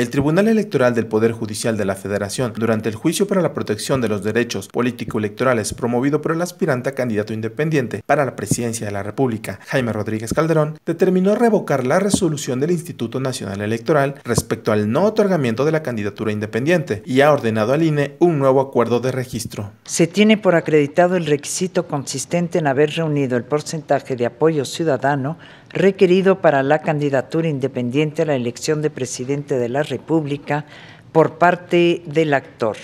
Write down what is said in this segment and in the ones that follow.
El Tribunal Electoral del Poder Judicial de la Federación, durante el juicio para la protección de los derechos político-electorales promovido por el aspirante a candidato independiente para la presidencia de la República, Jaime Rodríguez Calderón, determinó revocar la resolución del Instituto Nacional Electoral respecto al no otorgamiento de la candidatura independiente y ha ordenado al INE un nuevo acuerdo de registro. Se tiene por acreditado el requisito consistente en haber reunido el porcentaje de apoyo ciudadano requerido para la candidatura independiente a la elección de presidente de la República por parte del actor.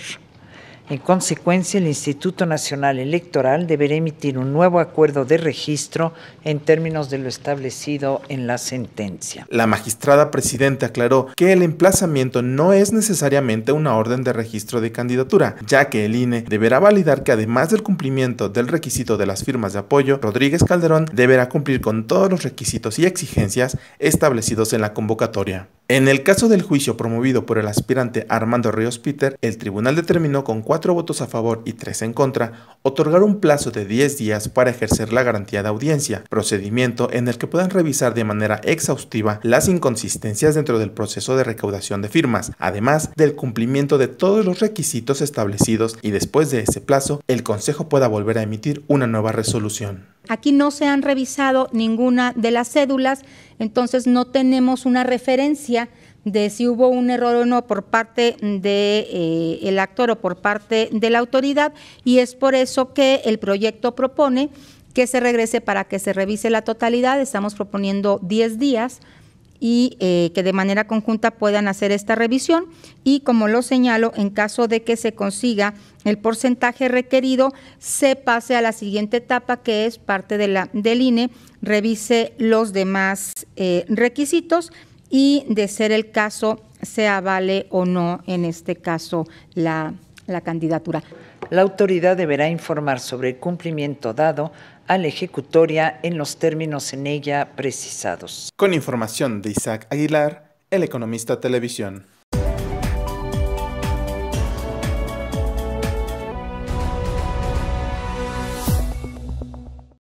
En consecuencia, el Instituto Nacional Electoral deberá emitir un nuevo acuerdo de registro en términos de lo establecido en la sentencia. La magistrada presidenta aclaró que el emplazamiento no es necesariamente una orden de registro de candidatura, ya que el INE deberá validar que además del cumplimiento del requisito de las firmas de apoyo, Rodríguez Calderón deberá cumplir con todos los requisitos y exigencias establecidos en la convocatoria. En el caso del juicio promovido por el aspirante Armando Ríos Peter, el tribunal determinó con cuatro votos a favor y tres en contra otorgar un plazo de 10 días para ejercer la garantía de audiencia, procedimiento en el que puedan revisar de manera exhaustiva las inconsistencias dentro del proceso de recaudación de firmas, además del cumplimiento de todos los requisitos establecidos y después de ese plazo, el Consejo pueda volver a emitir una nueva resolución. Aquí no se han revisado ninguna de las cédulas, entonces no tenemos una referencia de si hubo un error o no por parte del eh, actor o por parte de la autoridad y es por eso que el proyecto propone que se regrese para que se revise la totalidad. Estamos proponiendo 10 días y eh, que de manera conjunta puedan hacer esta revisión y como lo señalo, en caso de que se consiga el porcentaje requerido, se pase a la siguiente etapa que es parte de la, del INE, revise los demás eh, requisitos y de ser el caso, se avale o no en este caso la, la candidatura. La autoridad deberá informar sobre el cumplimiento dado a la ejecutoria en los términos en ella precisados. Con información de Isaac Aguilar, El Economista Televisión.